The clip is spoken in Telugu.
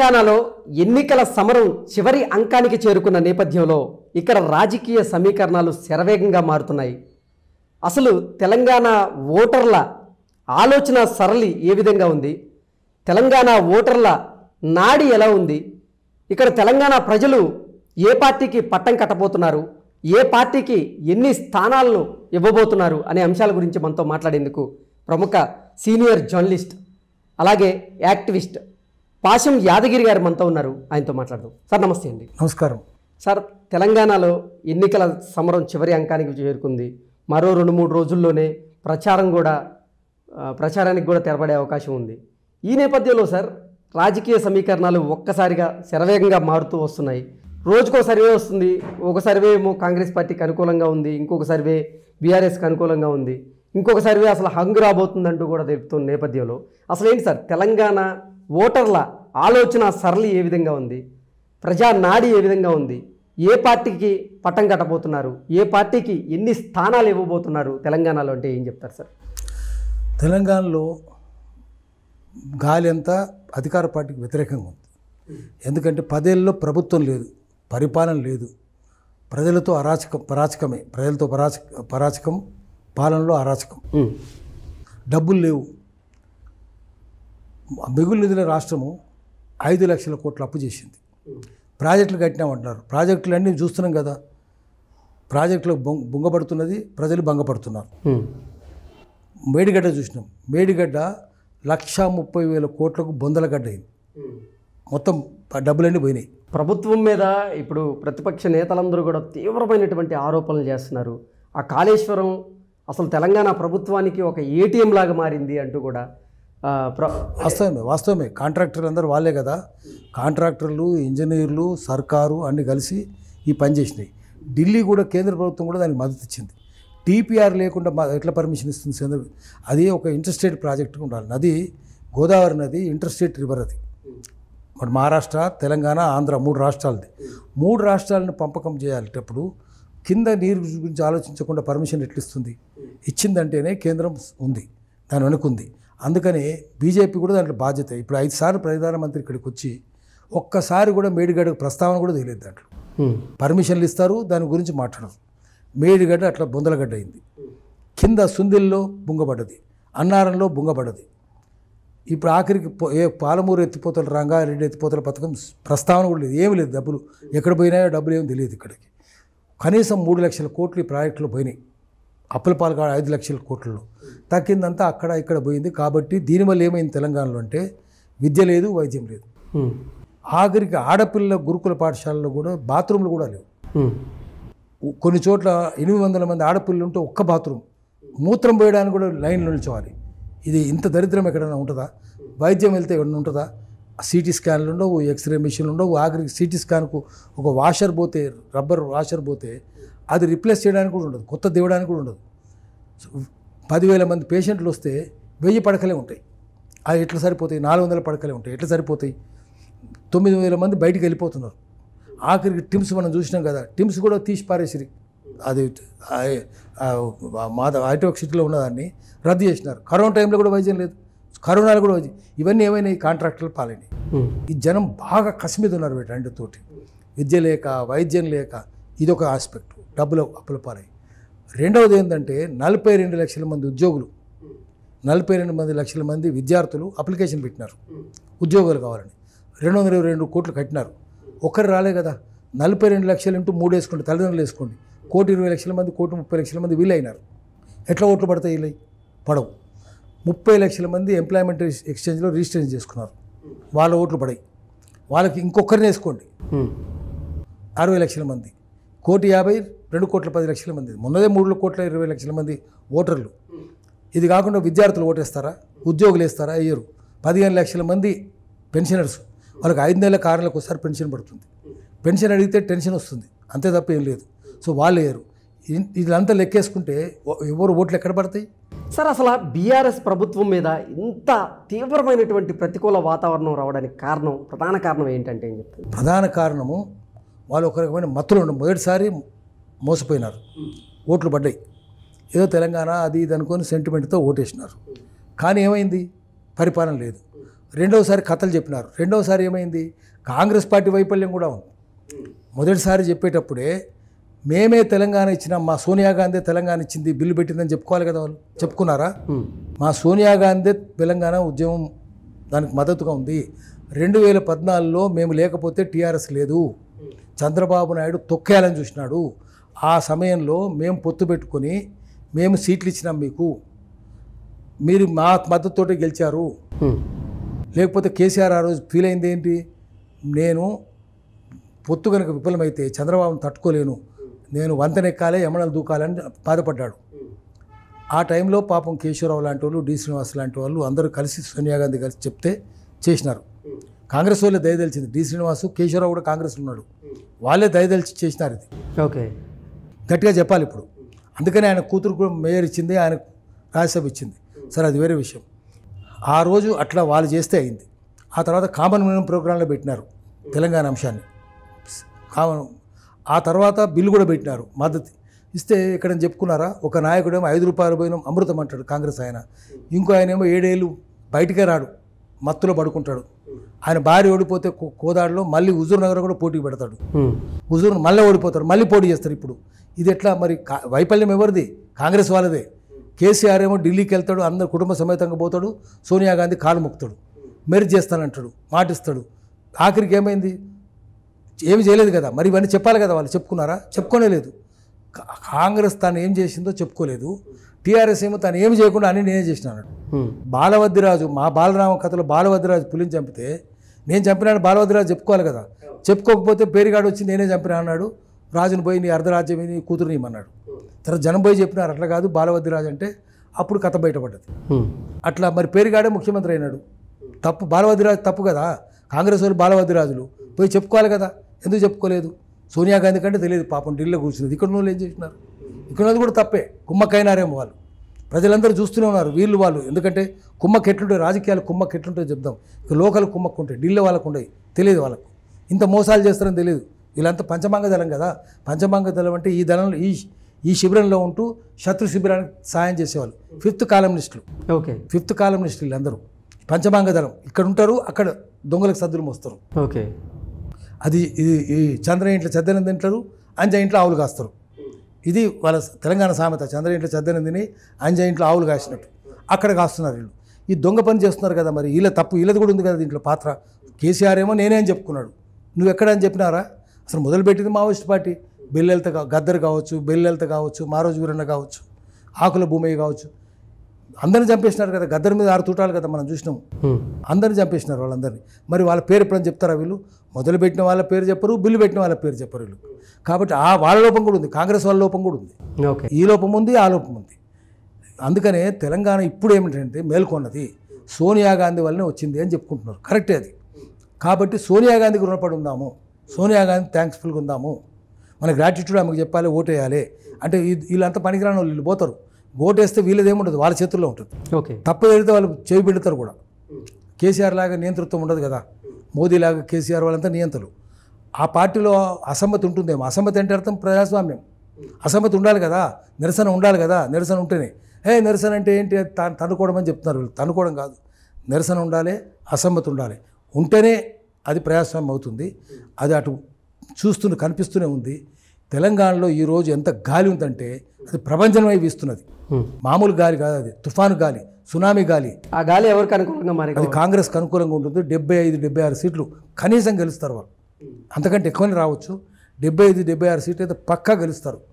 తెలంగాణలో ఎన్నికల సమరం చివరి అంకానికి చేరుకున్న నేపథ్యంలో ఇక్కడ రాజకీయ సమీకరణాలు శరవేగంగా మారుతున్నాయి అసలు తెలంగాణ ఓటర్ల ఆలోచన సరళి ఏ విధంగా ఉంది తెలంగాణ ఓటర్ల నాడి ఎలా ఉంది ఇక్కడ తెలంగాణ ప్రజలు ఏ పార్టీకి పట్టం కట్టబోతున్నారు ఏ పార్టీకి ఎన్ని స్థానాలను ఇవ్వబోతున్నారు అనే అంశాల గురించి మనతో మాట్లాడేందుకు ప్రముఖ సీనియర్ జర్నలిస్ట్ అలాగే యాక్టివిస్ట్ పాశం యాదగిరి గారు మనతో ఉన్నారు ఆయనతో మాట్లాడదాం సార్ నమస్తే అండి నమస్కారం సార్ తెలంగాణలో ఎన్నికల సమరం చివరి అంకానికి చేరుకుంది మరో రెండు మూడు రోజుల్లోనే ప్రచారం కూడా ప్రచారానికి కూడా తెరపడే అవకాశం ఉంది ఈ నేపథ్యంలో సార్ రాజకీయ సమీకరణాలు ఒక్కసారిగా శరవేగంగా మారుతూ వస్తున్నాయి రోజుకో సర్వే వస్తుంది ఒక సర్వే ఏమో కాంగ్రెస్ పార్టీకి అనుకూలంగా ఉంది ఇంకొక సర్వే బీఆర్ఎస్కి అనుకూలంగా ఉంది ఇంకొక సర్వే అసలు హంగు రాబోతుందంటూ కూడా తెలుపుతున్న నేపథ్యంలో అసలు ఏంటి సార్ తెలంగాణ ఓటర్ల ఆలోచన సరళి ఏ విధంగా ఉంది ప్రజా నాడి ఏ విధంగా ఉంది ఏ పార్టీకి పట్టం కట్టబోతున్నారు ఏ పార్టీకి ఎన్ని స్థానాలు ఇవ్వబోతున్నారు తెలంగాణలో అంటే ఏం చెప్తారు సార్ తెలంగాణలో గాలి అంతా అధికార పార్టీకి వ్యతిరేకంగా ఉంది ఎందుకంటే పదేళ్ళలో ప్రభుత్వం లేదు పరిపాలన లేదు ప్రజలతో అరాచకం పరాచకమే ప్రజలతో పరాచక పరాచకం పాలనలో అరాచకం డబ్బులు లేవు మిగులు నిధుల రాష్ట్రము ఐదు లక్షల కోట్లు అప్పు చేసింది ప్రాజెక్టులు కట్టినామంటున్నారు ప్రాజెక్టులు అన్నీ చూస్తున్నాం కదా ప్రాజెక్టులు బొంగపడుతున్నది ప్రజలు భంగపడుతున్నారు మేడిగడ్డ చూసినాం మేడిగడ్డ లక్ష ముప్పై వేల కోట్లకు బొందల గడ్డ అయింది మొత్తం డబ్బులన్నీ పోయినాయి ప్రభుత్వం మీద ఇప్పుడు ప్రతిపక్ష నేతలందరూ కూడా తీవ్రమైనటువంటి ఆరోపణలు చేస్తున్నారు ఆ కాళేశ్వరం అసలు తెలంగాణ ప్రభుత్వానికి ఒక ఏటీఎం లాగా మారింది అంటూ కూడా వాస్తవమే వాస్తవమే కాంట్రాక్టర్లు అందరూ వాళ్ళే కదా కాంట్రాక్టర్లు ఇంజనీర్లు సర్కారు అన్నీ కలిసి ఈ పని చేసినాయి ఢిల్లీ కూడా కేంద్ర ప్రభుత్వం కూడా దానికి మద్దతు ఇచ్చింది టీపీఆర్ లేకుండా ఎట్లా పర్మిషన్ ఇస్తుంది సేంద్ర అది ఒక ఇంటర్స్టేట్ ప్రాజెక్ట్ ఉండాలి నది గోదావరి నది ఇంటర్స్టేట్ రివర్ అది మరి మహారాష్ట్ర తెలంగాణ ఆంధ్ర మూడు రాష్ట్రాలది మూడు రాష్ట్రాలను పంపకం చేయాలిటప్పుడు కింద నీరు గురించి ఆలోచించకుండా పర్మిషన్ ఎట్లిస్తుంది ఇచ్చిందంటేనే కేంద్రం ఉంది దాని వెనుకుంది అందుకని బీజేపీ కూడా దాంట్లో బాధ్యత ఇప్పుడు ఐదు సార్లు ప్రధానమంత్రి ఇక్కడికి వచ్చి ఒక్కసారి కూడా మేడిగడ్డకు ప్రస్తావన కూడా తెలియదు దాంట్లో పర్మిషన్లు ఇస్తారు దాని గురించి మాట్లాడరు మేడిగడ్డ అట్లా బొందలగడ్డ అయింది కింద సుందిల్లో బుంగబడ్డది అన్నారంలో బుంగబడ్డది ఇప్పుడు ఆఖరికి ఏ పాలమూరు ఎత్తిపోతల రంగారెడ్డి ఎత్తిపోతల పథకం ప్రస్తావన కూడా లేదు ఏమి లేదు డబ్బులు ఎక్కడ పోయినాయో డబ్బులు ఏమి తెలియదు ఇక్కడికి కనీసం మూడు లక్షల కోట్లు ఈ పోయినాయి అప్పుల పాల్గా ఐదు లక్షల కోట్లలో తగ్గిందంతా అక్కడ ఇక్కడ పోయింది కాబట్టి దీనివల్ల ఏమైంది తెలంగాణలో అంటే విద్య లేదు వైద్యం లేదు ఆఖరికి ఆడపిల్ల గురుకుల పాఠశాలలో కూడా బాత్రూమ్లు కూడా లేవు కొన్ని చోట్ల ఎనిమిది వందల మంది ఆడపిల్లలు ఉంటే ఒక్క బాత్రూమ్ మూత్రం పోయడానికి కూడా లైన్లో నిల్చోవాలి ఇది ఇంత దరిద్రం ఎక్కడైనా ఉంటుందా వైద్యం వెళ్తే ఎక్కడ ఉంటుందా సిటీ స్కాన్లు ఉండవు ఎక్స్రే మిషన్లు ఉండవు ఆఖరికి సిటీ స్కాన్కు ఒక వాషర్ పోతే రబ్బర్ వాషర్ పోతే అది రిప్లేస్ చేయడానికి కూడా ఉండదు కొత్త దివడానికి కూడా ఉండదు పదివేల మంది పేషెంట్లు వస్తే వెయ్యి పడకలే ఉంటాయి అది ఎట్లా సరిపోతాయి నాలుగు వందల పడకలే ఉంటాయి ఎట్లా సరిపోతాయి తొమ్మిది వేల మంది బయటికి వెళ్ళిపోతున్నారు ఆఖరికి టిమ్స్ మనం చూసినాం కదా టిమ్స్ కూడా తీసి పారేసిరి అది మాధవ్ హైటోక్ సిటీలో ఉన్నదాన్ని రద్దు చేసినారు కరోనా టైంలో కూడా వైద్యం లేదు కరోనాలు కూడా వైద్యం ఇవన్నీ ఏమైనాయి కాంట్రాక్టర్లు పాలైనాయి ఈ జనం బాగా కసిమీద ఉన్నారు వీటి రెండుతోటి విద్య లేక వైద్యం లేక ఇది ఒక ఆస్పెక్ట్ డబ్బులు అప్పులపాలై రెండవది ఏంటంటే నలభై రెండు లక్షల మంది ఉద్యోగులు నలభై రెండు మంది లక్షల మంది విద్యార్థులు అప్లికేషన్ పెట్టినారు ఉద్యోగాలు కావాలని రెండు వందల ఇరవై రెండు కోట్లు కట్టినారు ఒకరు రాలే కదా నలభై రెండు లక్షలు ఇంటూ మూడు వేసుకోండి తల్లిదండ్రులు వేసుకోండి కోటి ఇరవై లక్షల మంది కోటి ముప్పై లక్షల మంది వీలైనారు ఎట్లా ఓట్లు పడతాయి వీలై పడవు ముప్పై లక్షల మంది ఎంప్లాయ్మెంట్ ఎక్స్చేంజ్లో రిజిస్ట్రేషన్ చేసుకున్నారు వాళ్ళ ఓట్లు పడాయి వాళ్ళకి ఇంకొకరిని వేసుకోండి అరవై లక్షల మంది కోటి యాభై రెండు కోట్ల పది లక్షల మంది మొన్నదే మూడు కోట్ల ఇరవై లక్షల మంది ఓటర్లు ఇది కాకుండా విద్యార్థులు ఓటేస్తారా ఉద్యోగులు వేస్తారా అయ్యారు పదిహేను లక్షల మంది పెన్షనర్స్ వాళ్ళకి ఐదు నెలల కారణాలకు ఒకసారి పెన్షన్ పడుతుంది పెన్షన్ అడిగితే టెన్షన్ వస్తుంది అంతే తప్ప ఏం లేదు సో వాళ్ళు వేయరు ఇదంతా లెక్కేసుకుంటే ఎవరు ఓట్లు ఎక్కడ పడతాయి సార్ అసలు బీఆర్ఎస్ ప్రభుత్వం మీద ఇంత తీవ్రమైనటువంటి ప్రతికూల వాతావరణం రావడానికి కారణం ప్రధాన కారణం ఏంటంటే ప్రధాన కారణము వాళ్ళు ఒక రకమైన మత్తులు ఉండ మొదటిసారి మోసపోయినారు ఓట్లు పడ్డాయి ఏదో తెలంగాణ అది ఇది అనుకొని సెంటిమెంట్తో ఓటేసినారు కానీ ఏమైంది పరిపాలన లేదు రెండవసారి కథలు చెప్పినారు రెండవసారి ఏమైంది కాంగ్రెస్ పార్టీ వైఫల్యం కూడా ఉంది మొదటిసారి చెప్పేటప్పుడే మేమే తెలంగాణ ఇచ్చినాం మా సోనియా గాంధీ తెలంగాణ ఇచ్చింది బిల్లు పెట్టిందని చెప్పుకోవాలి కదా వాళ్ళు చెప్పుకున్నారా మా సోనియా గాంధీ తెలంగాణ ఉద్యమం దానికి మద్దతుగా ఉంది రెండు వేల పద్నాలుగులో మేము లేకపోతే టీఆర్ఎస్ లేదు చంద్రబాబు నాయుడు తొక్కేయాలని చూసినాడు ఆ సమయంలో మేము పొత్తు పెట్టుకొని మేము సీట్లు ఇచ్చినాం మీకు మీరు మా మద్దతుతోటే గెలిచారు లేకపోతే కేసీఆర్ ఆ రోజు ఫీల్ అయింది ఏంటి నేను పొత్తు కనుక విఫలమైతే చంద్రబాబును తట్టుకోలేను నేను వంతనెక్కాలే యమణలు దూకాలని బాధపడ్డాడు ఆ టైంలో పాపం కేశవరావు లాంటి వాళ్ళు డి శ్రీనివాస్ లాంటి వాళ్ళు అందరూ కలిసి సోనియా గాంధీ కలిసి చెప్తే చేసినారు కాంగ్రెస్ వాళ్ళే దయదలిచింది డి శ్రీనివాసు కేశవరావు కూడా కాంగ్రెస్ ఉన్నాడు వాళ్ళే దయదలిచి చేసినారు ఇది ఓకే గట్టిగా చెప్పాలి ఇప్పుడు అందుకని ఆయన కూతురు కూడా మేయర్ ఇచ్చింది ఆయన రాజ్యసభ ఇచ్చింది సరే అది వేరే విషయం ఆ రోజు అట్లా వాళ్ళు చేస్తే అయింది ఆ తర్వాత కామన్ మినిమం ప్రోగ్రాంలో పెట్టినారు తెలంగాణ అంశాన్ని కామన్ ఆ తర్వాత బిల్లు కూడా పెట్టినారు మద్దతు ఇస్తే ఇక్కడ చెప్పుకున్నారా ఒక నాయకుడేమో ఐదు రూపాయలు పోయిన అమృతం అంటాడు కాంగ్రెస్ ఆయన ఇంకో ఆయన ఏమో ఏడేళ్ళు బయటికే రాడు మత్తులో పడుకుంటాడు ఆయన భార్య ఓడిపోతే కోదాడులో మళ్ళీ హుజూర్ నగర్ కూడా పోటీ పెడతాడు హుజూర్ మళ్ళీ ఓడిపోతాడు మళ్ళీ పోటీ చేస్తారు ఇప్పుడు ఇది ఎట్లా మరి వైఫల్యం ఎవరిది కాంగ్రెస్ వాళ్ళదే కేసీఆర్ ఏమో ఢిల్లీకి వెళ్తాడు అందరు కుటుంబ సమేతంగా పోతాడు సోనియా గాంధీ కాలు మొక్కుతాడు మెరిట్ చేస్తానంటాడు మాటిస్తాడు ఆఖరికి ఏమైంది ఏమి చేయలేదు కదా మరి ఇవన్నీ చెప్పాలి కదా వాళ్ళు చెప్పుకున్నారా చెప్పుకోలేదు కాంగ్రెస్ తాను ఏం చేసిందో చెప్పుకోలేదు టీఆర్ఎస్ ఏమో తను ఏమి చేయకుండా అని నేనే చేసినాడు బాలవద్దిరాజు మా బాలరామ కథలో బాలవద్దిరాజు పులిని చంపితే నేను చంపినాను బాలవద్దిరాజు చెప్పుకోవాలి కదా చెప్పుకోకపోతే పేరుగాడు వచ్చి నేనే చంపినా అన్నాడు రాజును పోయి నీ అర్ధరాజ్యం నీ కూతురుని ఇమ్మన్నాడు తర్వాత జనం పోయి చెప్పినారు అట్లా కాదు బాలవద్దిరాజు అంటే అప్పుడు కథ బయటపడ్డది అట్లా మరి పేరుగాడే ముఖ్యమంత్రి అయినాడు తప్పు బాలవద్దిరాజు తప్పు కదా కాంగ్రెస్ వాళ్ళు బాలవద్దిరాజులు పోయి చెప్పుకోవాలి కదా ఎందుకు చెప్పుకోలేదు సోనియా గాంధీ కంటే తెలియదు పాపం ఢిల్లీలో కూర్చున్నది ఇక్కడ నువ్వు ఏం చేసినారు ఇక్కడ కూడా తప్పే కుమ్మకైనారేమో వాళ్ళు ప్రజలందరూ చూస్తూనే ఉన్నారు వీళ్ళు వాళ్ళు ఎందుకంటే కుమ్మకి ఎట్లుంటే రాజకీయాలు కుమ్మకి ఎట్లుంటే చెప్దాం ఇక లోకల్ కుమ్మక్కు ఉంటాయి ఢిల్లీ వాళ్ళకు ఉండవు తెలియదు వాళ్ళకు ఇంత మోసాలు చేస్తారని తెలియదు వీళ్ళంతా పంచమాంగ దళం కదా పంచమాంగ దళం అంటే ఈ దళంలో ఈ ఈ శిబిరంలో ఉంటూ శత్రు శిబిరానికి సాయం చేసేవాళ్ళు ఫిఫ్త్ కాలమినిస్టులు ఓకే ఫిఫ్త్ కాలమ్నిస్టులు వీళ్ళందరూ పంచమాంగ దళం ఇక్కడ ఉంటారు అక్కడ దొంగలకు సద్దులు మోస్తారు ఓకే అది ఇది ఈ చంద్ర ఇంట్లో చంద్రనంద తింటారు అంజ ఇంట్లో ఆవులు కాస్తారు ఇది వాళ్ళ తెలంగాణ సామెత చంద్ర ఇంట్లో చద్దనం తిని అంజ ఇంట్లో ఆవులు కాసినట్టు అక్కడ కాస్తున్నారు వీళ్ళు ఈ దొంగ పని చేస్తున్నారు కదా మరి వీళ్ళ తప్పు వీళ్ళది కూడా ఉంది కదా దీంట్లో పాత్ర కేసీఆర్ ఏమో నేనే అని చెప్పుకున్నాడు నువ్వు ఎక్కడ అని చెప్పినారా అసలు మొదలుపెట్టింది మావోయిస్ట్ పార్టీ బెల్లెలత గద్దరు కావచ్చు బెల్లెలత కావచ్చు మారోజు గురన్న కావచ్చు ఆకుల భూమయ్య కావచ్చు అందరిని చంపేసినారు కదా గద్దరి మీద ఆరు తూటాలు కదా మనం చూసినాం అందరిని చంపేసినారు వాళ్ళందరినీ మరి వాళ్ళ పేరు ఎప్పుడని చెప్తారా వీళ్ళు మొదలు పెట్టిన వాళ్ళ పేరు చెప్పరు బిల్లు పెట్టిన వాళ్ళ పేరు చెప్పరు వీళ్ళు కాబట్టి ఆ వాళ్ళ లోపం కూడా ఉంది కాంగ్రెస్ వాళ్ళ లోపం కూడా ఉంది ఈ లోపం ఉంది ఆ లోపం ఉంది అందుకనే తెలంగాణ ఇప్పుడు ఏమిటంటే మేల్కొన్నది సోనియా గాంధీ వల్లనే వచ్చింది అని చెప్పుకుంటున్నారు కరెక్టే అది కాబట్టి సోనియా గాంధీకి రుణపడి ఉందాము సోనియా గాంధీ థ్యాంక్స్ఫుల్గా ఉందాము మన గ్రాటిట్యూడ్ ఆమెకు చెప్పాలి ఓటేయాలి అంటే వీళ్ళంతా పనికిరాని వాళ్ళు వీళ్ళు పోతారు ఓటేస్తే వీళ్ళదేముండదు వాళ్ళ చేతుల్లో ఉంటుంది ఓకే తప్పు జరిగితే వాళ్ళు చేయి పెడతారు కూడా కేసీఆర్ లాగా నియంతృత్వం ఉండదు కదా మోదీ లాగా కేసీఆర్ వాళ్ళంతా నియంతలు ఆ పార్టీలో అసమ్మతి ఉంటుందేమో అసమ్మతి అంటే అర్థం ప్రజాస్వామ్యం అసమ్మతి ఉండాలి కదా నిరసన ఉండాలి కదా నిరసన ఉంటేనే ఏ నిరసన అంటే ఏంటి తను తనుకోవడం అని చెప్తున్నారు వీళ్ళు తనుకోవడం కాదు నిరసన ఉండాలి అసమ్మతి ఉండాలి ఉంటేనే అది ప్రజాస్వామ్యం అవుతుంది అది అటు చూస్తూనే కనిపిస్తూనే ఉంది తెలంగాణలో ఈరోజు ఎంత గాలి ఉందంటే అది ప్రపంచమై వీస్తున్నది మామూలు గాలి కాదు అది తుఫాను గాలి సునామీ గాలి ఆ గాలి ఎవరికి అనుకూలంగా మారి అది కాంగ్రెస్కి అనుకూలంగా ఉంటుంది డెబ్బై ఐదు డెబ్బై ఆరు సీట్లు కనీసం గెలుస్తారు వాళ్ళు అంతకంటే ఎక్కువనే రావచ్చు డెబ్బై ఐదు డెబ్బై ఆరు సీట్లు అయితే పక్కా గెలుస్తారు